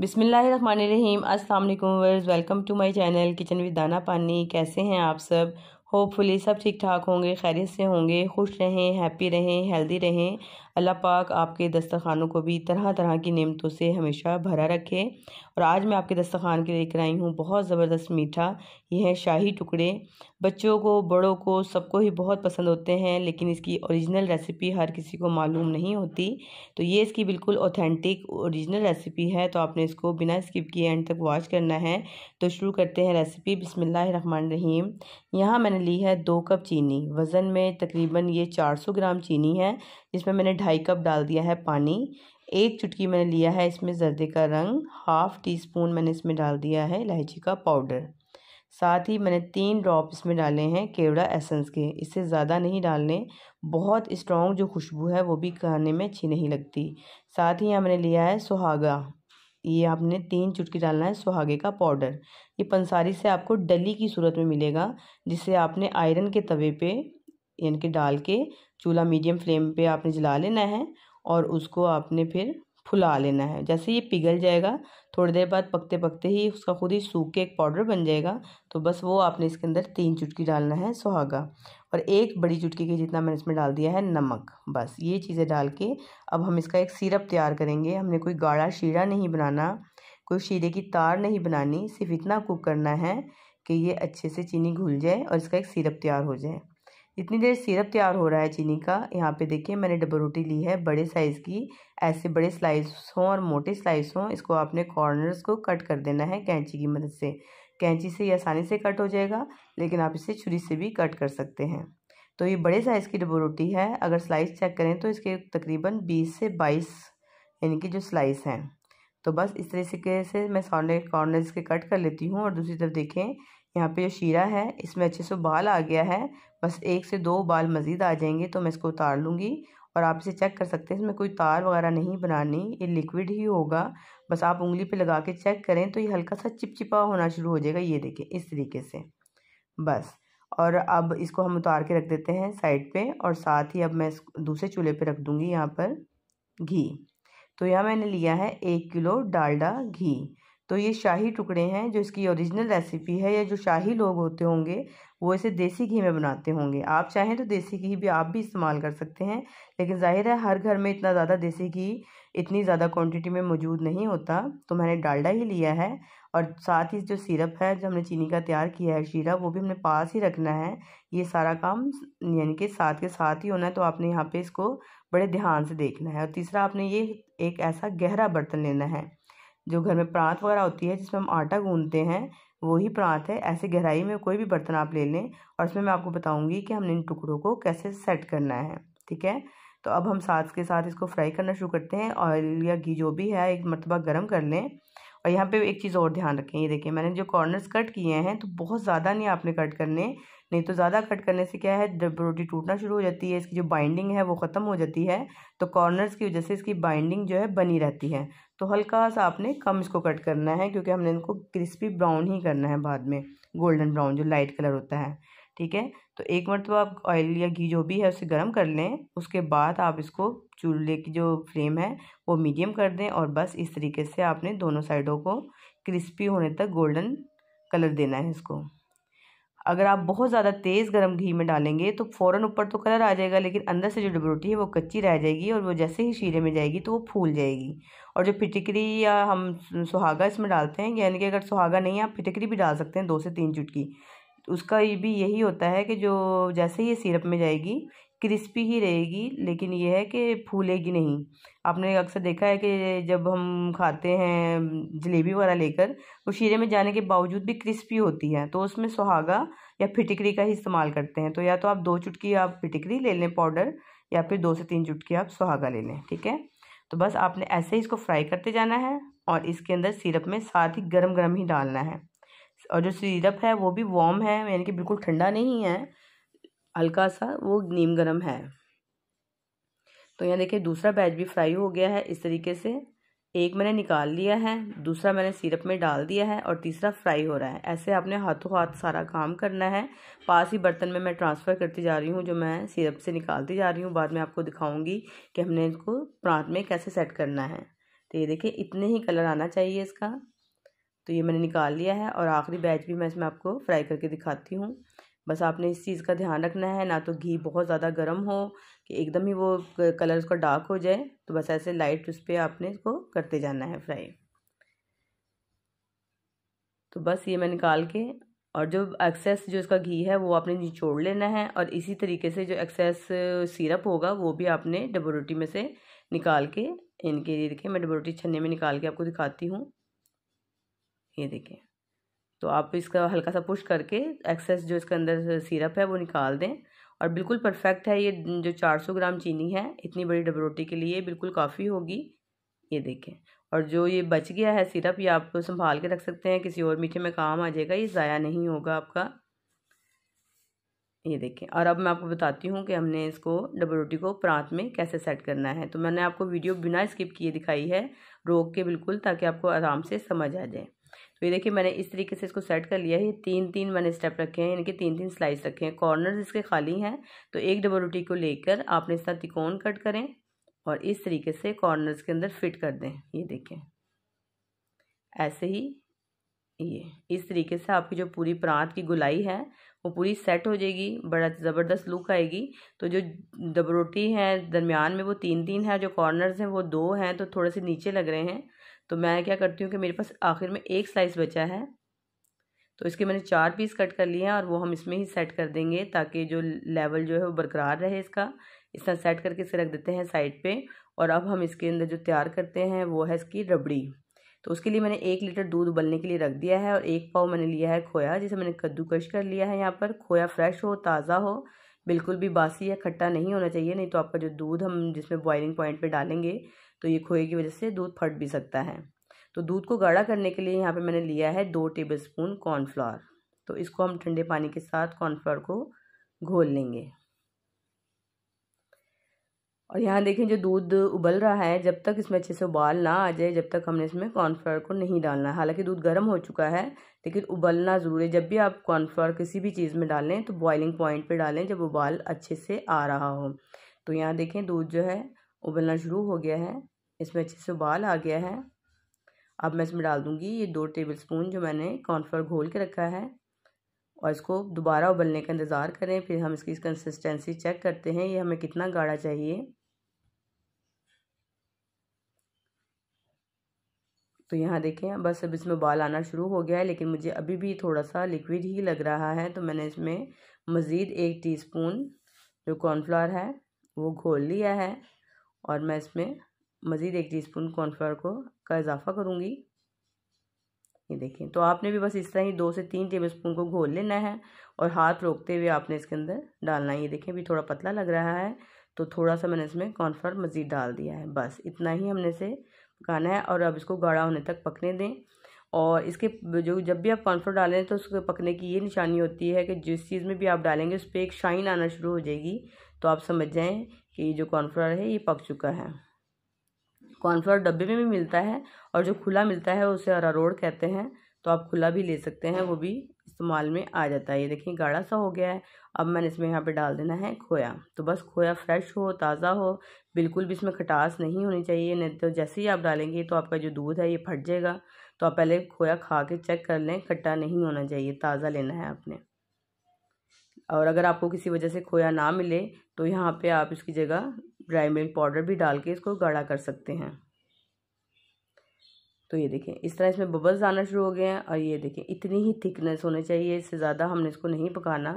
बिसमीम अल्लाम वर्स welcome to my channel kitchen with Dana Pani कैसे हैं आप सब होपफुली सब ठीक ठाक होंगे खैरियत से होंगे खुश रहें हैप्पी रहें हेल्दी रहें अल्लाह पाक आपके दस्तखानों को भी तरह तरह की नेमतों से हमेशा भरा रखे और आज मैं आपके दस्तखान के लेकर आई हूँ बहुत ज़बरदस्त मीठा यह है शाही टुकड़े बच्चों को बड़ों को सबको ही बहुत पसंद होते हैं लेकिन इसकी ओरिजिनल रेसिपी हर किसी को मालूम नहीं होती तो ये इसकी बिल्कुल ऑथेंटिक औरिजिनल रेसिपी है तो आपने इसको बिना स्किप किए एंड तक वॉच करना है तो शुरू करते हैं रेसिपी बिसमिल्ल रहीम यहाँ मैंने ली है दो कप चीनी वज़न में तकरीबन ये चार सौ ग्राम चीनी है जिसमें मैंने ढाई कप डाल दिया है पानी एक चुटकी मैंने लिया है इसमें जर्दे का रंग हाफ़ टी स्पून मैंने इसमें डाल दिया है इलायची का पाउडर साथ ही मैंने तीन ड्रॉप इसमें डाले हैं केवड़ा एसेंस के इससे ज़्यादा नहीं डालने बहुत स्ट्रॉन्ग जो खुशबू है वो भी खाने में अच्छी नहीं लगती साथ ही यहाँ मैंने लिया है सुहागा ये आपने तीन चुटकी डालना है सुहागे का पाउडर ये पंसारी से आपको डली की सूरत में मिलेगा जिसे आपने आयरन के तवे पे यानी कि डाल के चूल्हा मीडियम फ्लेम पे आपने जला लेना है और उसको आपने फिर फुला लेना है जैसे ये पिघल जाएगा थोड़ी देर बाद पकते पकते ही उसका खुद ही सूख के एक पाउडर बन जाएगा तो बस वो आपने इसके अंदर तीन चुटकी डालना है सुहागा और एक बड़ी चुटकी के जितना मैंने इसमें डाल दिया है नमक बस ये चीज़ें डाल के अब हम इसका एक सिरप तैयार करेंगे हमने कोई गाढ़ा शीरा नहीं बनाना कोई शीरे की तार नहीं बनानी सिर्फ इतना कुक करना है कि ये अच्छे से चीनी घुल जाए और इसका एक सिरप तैयार हो जाए इतनी देर सिरप तैयार हो रहा है चीनी का यहाँ पे देखिए मैंने डबल रोटी ली है बड़े साइज़ की ऐसे बड़े स्लाइस हों और मोटे स्लाइस हों इसको आपने कॉर्नर्स को कट कर देना है कैंची की मदद से कैंची से ये आसानी से कट हो जाएगा लेकिन आप इसे छुरी से भी कट कर सकते हैं तो ये बड़े साइज़ की डबल रोटी है अगर स्लाइस चेक करें तो इसके तकरीबन बीस से बाईस यानी कि जो स्लाइस हैं तो बस इस तरीके से मैं सॉन्डे कॉर्नर्स के कट कर लेती हूँ और दूसरी तरफ देखें यहाँ पे जो शीरा है इसमें अच्छे से बाल आ गया है बस एक से दो बाल मज़ीद आ जाएंगे तो मैं इसको उतार लूँगी और आप इसे चेक कर सकते हैं इसमें कोई तार वगैरह नहीं बनानी ये लिक्विड ही होगा बस आप उंगली पे लगा के चेक करें तो ये हल्का सा चिपचिपा होना शुरू हो जाएगा ये देखें इस तरीके से बस और अब इसको हम उतार के रख देते हैं साइड पे और साथ ही अब मैं दूसरे चूल्हे पे रख दूँगी यहाँ पर घी तो यहाँ मैंने लिया है एक किलो डालडा घी तो ये शाही टुकड़े हैं जो इसकी ओरिजिनल रेसिपी है या जो शाही लोग होते होंगे वो इसे देसी घी में बनाते होंगे आप चाहें तो देसी घी भी आप भी इस्तेमाल कर सकते हैं लेकिन ज़ाहिर है हर घर में इतना ज़्यादा देसी घी इतनी ज़्यादा क्वांटिटी में मौजूद नहीं होता तो मैंने डालडा ही लिया है और साथ ही जो सिरप है जो हमने चीनी का तैयार किया है शीरा वो भी हमने पास ही रखना है ये सारा काम यानी कि साथ के साथ ही होना है तो आपने यहाँ पर इसको बड़े ध्यान से देखना है और तीसरा आपने ये एक ऐसा गहरा बर्तन लेना है जो घर में परात वगैरह होती है जिसमें हम आटा गूंदते हैं वही परात है ऐसे गहराई में कोई भी बर्तन आप ले लें और इसमें मैं आपको बताऊंगी कि हमने इन टुकड़ों को कैसे सेट करना है ठीक है तो अब हम साथ के साथ इसको फ्राई करना शुरू करते हैं ऑयल या घी जो भी है एक मरतबा गर्म कर लें और यहाँ पे एक चीज़ और ध्यान रखें ये देखें मैंने जो कॉर्नर्स कट किए हैं तो बहुत ज़्यादा नहीं आपने कट करने नहीं तो ज़्यादा कट करने से क्या है जब रोटी टूटना शुरू हो जाती है इसकी जो बाइंडिंग है वो ख़त्म हो जाती है तो कॉर्नर्स की वजह से इसकी बाइंडिंग जो है बनी रहती है तो हल्का सा आपने कम इसको कट करना है क्योंकि हमने इनको क्रिस्पी ब्राउन ही करना है बाद में गोल्डन ब्राउन जो लाइट कलर होता है ठीक है तो एक मरतब तो आप ऑयल या घी जो भी है उसे गर्म कर लें उसके बाद आप इसको चूल्हे की जो फ्लेम है वो मीडियम कर दें और बस इस तरीके से आपने दोनों साइडों को क्रिस्पी होने तक गोल्डन कलर देना है इसको अगर आप बहुत ज़्यादा तेज़ गर्म घी में डालेंगे तो फ़ौरन ऊपर तो कलर आ जाएगा लेकिन अंदर से जो डबरोटी है वो कच्ची रह जाएगी और वो जैसे ही शीरे में जाएगी तो वो फूल जाएगी और जो फिटिकरी या हम सुहागा इसमें डालते हैं यानी कि अगर सुहागा नहीं है आप फिटिकरी भी डाल सकते हैं दो से तीन चुटकी उसका भी यही होता है कि जो जैसे ही सिरप में जाएगी क्रिस्पी ही रहेगी लेकिन यह है कि फूलेगी नहीं आपने अक्सर देखा है कि जब हम खाते हैं जलेबी वगैरह लेकर वो तो शीरे में जाने के बावजूद भी क्रिस्पी होती है तो उसमें सुहागा या फिटिकरी का ही इस्तेमाल करते हैं तो या तो आप दो चुटकी आप फिटिकरी ले लें पाउडर या फिर दो से तीन चुटकी आप सुहागा ले लें ठीक है तो बस आपने ऐसे ही इसको फ्राई करते जाना है और इसके अंदर सिरप में साथ ही गर्म गर्म ही डालना है और जो सिरप है वो भी वार्म है यानी कि बिल्कुल ठंडा नहीं है हल्का सा वो नीम गरम है तो यहाँ देखिए दूसरा बैच भी फ्राई हो गया है इस तरीके से एक मैंने निकाल लिया है दूसरा मैंने सिरप में डाल दिया है और तीसरा फ्राई हो रहा है ऐसे आपने हाथों हाथ सारा काम करना है पास ही बर्तन में मैं ट्रांसफ़र करती जा रही हूँ जो मैं सिरप से निकालती जा रही हूँ बाद में आपको दिखाऊंगी कि हमने इसको प्रांत में कैसे सेट करना है तो ये देखिए इतने ही कलर आना चाहिए इसका तो ये मैंने निकाल लिया है और आखिरी बैच भी मैं इसमें आपको फ्राई करके दिखाती हूँ बस आपने इस चीज़ का ध्यान रखना है ना तो घी बहुत ज़्यादा गर्म हो कि एकदम ही वो कलर उसका डार्क हो जाए तो बस ऐसे लाइट उस पर आपने इसको करते जाना है फ्राई तो बस ये मैं निकाल के और जो एक्सेस जो इसका घी है वो आपने निचोड़ लेना है और इसी तरीके से जो एक्सेस सिरप होगा वो भी आपने डबल रोटी में से निकाल के इनके ये देखें मैं डबल रोटी छन्ने में निकाल के आपको दिखाती हूँ ये देखें तो आप इसका हल्का सा पुश करके एक्सेस जो इसके अंदर सिरप है वो निकाल दें और बिल्कुल परफेक्ट है ये जो 400 ग्राम चीनी है इतनी बड़ी डब रोटी के लिए बिल्कुल काफ़ी होगी ये देखें और जो ये बच गया है सिरप ये आप संभाल के रख सकते हैं किसी और मीठे में काम आ जाएगा ये ज़ाया नहीं होगा आपका ये देखें और अब मैं आपको बताती हूँ कि हमने इसको डबल रोटी को प्रांत में कैसे सेट करना है तो मैंने आपको वीडियो बिना स्किप किए दिखाई है रोक के बिल्कुल ताकि आपको आराम से समझ आ जाए तो ये देखिए मैंने इस तरीके से इसको सेट कर लिया है ये तीन तीन मैंने स्टेप रखे हैं इनके तीन तीन स्लाइस रखे हैं कॉर्नर इसके खाली हैं तो एक डबल रोटी को लेकर आपने इसका तिकोन कट करें और इस तरीके से कॉर्नर्स के अंदर फिट कर दें ये देखें ऐसे ही ये इस तरीके से आपकी जो पूरी प्रांत की गुलाई है वो पूरी सेट हो जाएगी बड़ा ज़बरदस्त लुक आएगी तो जो डबरोटी है दरमियान में वो तीन तीन है जो कॉर्नर्स हैं वो दो हैं तो थोड़े से नीचे लग रहे हैं तो मैं क्या करती हूँ कि मेरे पास आखिर में एक स्लाइस बचा है तो इसके मैंने चार पीस कट कर लिए हैं और वो हम इसमें ही सेट कर देंगे ताकि जो लेवल जो है वो बरकरार रहे इसका इस तरह सेट करके इसे रख देते हैं साइड पे और अब हम इसके अंदर जो तैयार करते हैं वो है इसकी रबड़ी तो उसके लिए मैंने एक लीटर दूध उबलने के लिए रख दिया है और एक पाव मैंने लिया है खोया जिसे मैंने कद्दूकश कर लिया है यहाँ पर खोया फ्रेश हो ताज़ा हो बिल्कुल भी बासी या खट्टा नहीं होना चाहिए नहीं तो आपका जो दूध हम जिसमें बॉइलिंग पॉइंट पर डालेंगे तो ये खोए की वजह से दूध फट भी सकता है तो दूध को गाढ़ा करने के लिए यहाँ पर मैंने लिया है दो टेबल स्पून कॉर्नफ्लावर तो इसको हम ठंडे पानी के साथ कॉर्नफ्लावर को घोल लेंगे और यहाँ देखें जो दूध उबल रहा है जब तक इसमें अच्छे से उबाल ना आ जाए जब तक हमने इसमें कॉर्नफ्लावर को नहीं डालना है हालांकि दूध गर्म हो चुका है लेकिन उबलना ज़रूरी है जब भी आप कॉर्नफ्लावर किसी भी चीज़ में डालें तो बॉइलिंग पॉइंट पे डालें जब उबाल अच्छे से आ रहा हो तो यहाँ देखें दूध जो है उबलना शुरू हो गया है इसमें अच्छे से उबाल आ गया है अब मैं इसमें डाल दूँगी ये दो टेबल स्पून जो मैंने कॉर्नफ्लावर घोल के रखा है और इसको दोबारा उबलने का इंतज़ार करें फिर हम इसकी कंसिस्टेंसी चेक करते हैं ये हमें कितना गाढ़ा चाहिए तो यहाँ देखें बस अब इसमें बाल आना शुरू हो गया है लेकिन मुझे अभी भी थोड़ा सा लिक्विड ही लग रहा है तो मैंने इसमें मज़ीद एक टीस्पून जो कॉर्नफ्लावर है वो घोल लिया है और मैं इसमें मज़ीद एक टीस्पून कॉर्नफ्लावर को का इजाफ़ा करूँगी ये देखें तो आपने भी बस इस तरह ही दो से तीन टेबल स्पून को घोल लेना है और हाथ रोकते हुए आपने इसके अंदर डालना है ये देखें भी थोड़ा पतला लग रहा है तो थोड़ा सा मैंने इसमें कॉर्नफ्लावर मज़ीद डाल दिया है बस इतना ही हमने इसे पकाना है और अब इसको गाढ़ा होने तक पकने दें और इसके जो जब भी आप कॉर्नफ्लोर डालें तो उसके पकने की ये निशानी होती है कि जिस चीज़ में भी आप डालेंगे उस पर एक शाइन आना शुरू हो जाएगी तो आप समझ जाएँ कि ये जो कॉर्नफ्लोर है ये पक चुका है कॉर्नफ्लोर डब्बे में भी मिलता है और जो खुला मिलता है उसे अरारोड़ कहते हैं तो आप खुला भी ले सकते हैं वो भी इस्तेमाल में आ जाता है ये देखिए गाढ़ा सा हो गया है अब मैंने इसमें यहाँ पे डाल देना है खोया तो बस खोया फ्रेश हो ताज़ा हो बिल्कुल भी इसमें खटास नहीं होनी चाहिए नहीं तो जैसे ही आप डालेंगे तो आपका जो दूध है ये फट जाएगा तो आप पहले खोया खा के चेक कर लें खट्टा नहीं होना चाहिए ताज़ा लेना है आपने और अगर आपको किसी वजह से खोया ना मिले तो यहाँ पे आप इसकी जगह ड्राई मिल्क पाउडर भी डाल के इसको गाढ़ा कर सकते हैं तो ये देखें इस तरह इसमें बबल्स आना शुरू हो गए हैं और ये देखें इतनी ही थिकनेस होनी चाहिए इससे ज़्यादा हमने इसको नहीं पकाना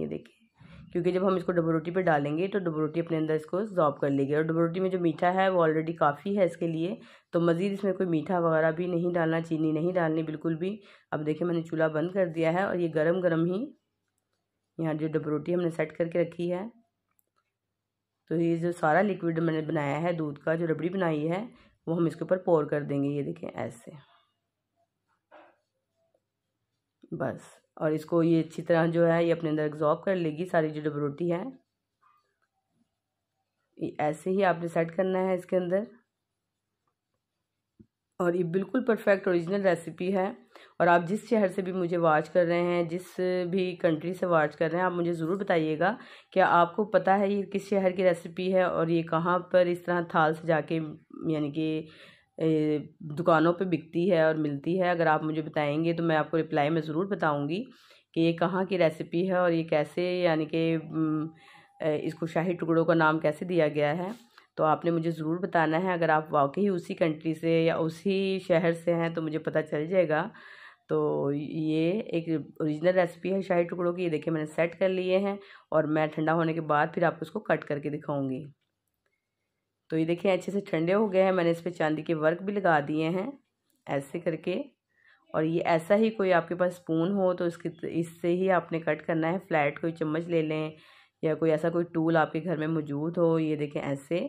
ये देखें क्योंकि जब हम इसको डबल रोटी पर डालेंगे तो डबल रोटी अपने अंदर इसको जॉब कर लेगी और डबल रोटी में जो मीठा है वो ऑलरेडी काफ़ी है इसके लिए तो मज़ीद इसमें कोई मीठा वगैरह भी नहीं डालना चीनी नहीं डालनी बिल्कुल भी अब देखें मैंने चूल्हा बंद कर दिया है और ये गर्म गर्म ही यहाँ जो डबल रोटी हमने सेट करके रखी है तो ये जो सारा लिक्विड मैंने बनाया है दूध का जो रबड़ी बनाई है वो हम इसके ऊपर पोर कर देंगे ये देखें ऐसे बस और इसको ये अच्छी तरह जो है ये अपने अंदर एग्जॉर्ब कर लेगी सारी जो रोटी है ऐसे ही आपने सेट करना है इसके अंदर और ये बिल्कुल परफेक्ट ओरिजिनल रेसिपी है और आप जिस शहर से भी मुझे वाच कर रहे हैं जिस भी कंट्री से वाच कर रहे हैं आप मुझे ज़रूर बताइएगा क्या आपको पता है ये किस शहर की रेसिपी है और ये कहाँ पर इस तरह थाल से जाके यानी कि दुकानों पे बिकती है और मिलती है अगर आप मुझे बताएंगे तो मैं आपको रिप्लाई में ज़रूर बताऊँगी कि ये कहाँ की रेसिपी है और ये कैसे यानी कि इसको शाही टुकड़ों का नाम कैसे दिया गया है तो आपने मुझे ज़रूर बताना है अगर आप वाकई उसी कंट्री से या उसी शहर से हैं तो मुझे पता चल जाएगा तो ये एक ओरिजिनल रेसिपी है शाही टुकड़ों की ये देखिए मैंने सेट कर लिए हैं और मैं ठंडा होने के बाद फिर आपको इसको कट करके दिखाऊंगी तो ये देखिए अच्छे से ठंडे हो गए हैं मैंने इस पर चांदी के वर्क भी लगा दिए हैं ऐसे करके और ये ऐसा ही कोई आपके पास स्पून हो तो इसके इससे ही आपने कट करना है फ्लैट कोई चम्मच ले लें या कोई ऐसा कोई टूल आपके घर में मौजूद हो ये देखें ऐसे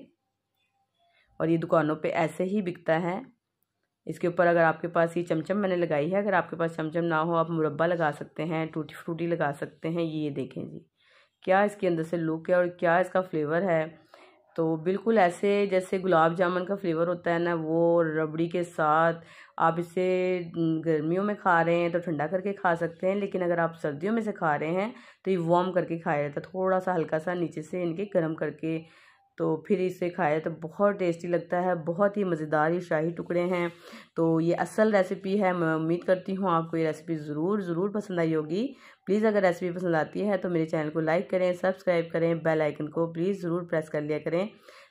और ये दुकानों पे ऐसे ही बिकता है इसके ऊपर अगर आपके पास ये चमचम मैंने लगाई है अगर आपके पास चमचम ना हो आप मुरब्बा लगा सकते हैं टूटी फ्रूटी लगा सकते हैं ये देखें जी क्या इसके अंदर से लुक है और क्या इसका फ्लेवर है तो बिल्कुल ऐसे जैसे गुलाब जामुन का फ्लेवर होता है ना वो रबड़ी के साथ आप इसे गर्मियों में खा रहे हैं तो ठंडा करके खा सकते हैं लेकिन अगर आप सर्दियों में से खा रहे हैं तो ये वार्म करके खाया जाता है थोड़ा सा हल्का सा नीचे से इनके गर्म करके तो फिर इसे खाया तो बहुत टेस्टी लगता है बहुत ही मज़ेदार ये शाही टुकड़े हैं तो ये असल रेसिपी है मैं उम्मीद करती हूँ आपको ये रेसिपी ज़रूर ज़रूर पसंद आई होगी प्लीज़ अगर रेसिपी पसंद आती है तो मेरे चैनल को लाइक करें सब्सक्राइब करें बेल आइकन को प्लीज़ ज़रूर प्रेस कर लिया करें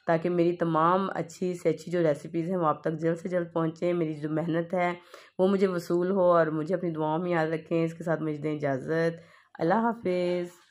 ताकि मेरी तमाम अच्छी से अच्छी जो रेसिपीज़ हैं वो आप तक जल्द से जल्द पहुँचें मेरी जो मेहनत है वो मुझे वसूल हो और मुझे अपनी दुआओं में याद रखें इसके साथ मुझे दें इजाज़त अल्लाह हाफिज़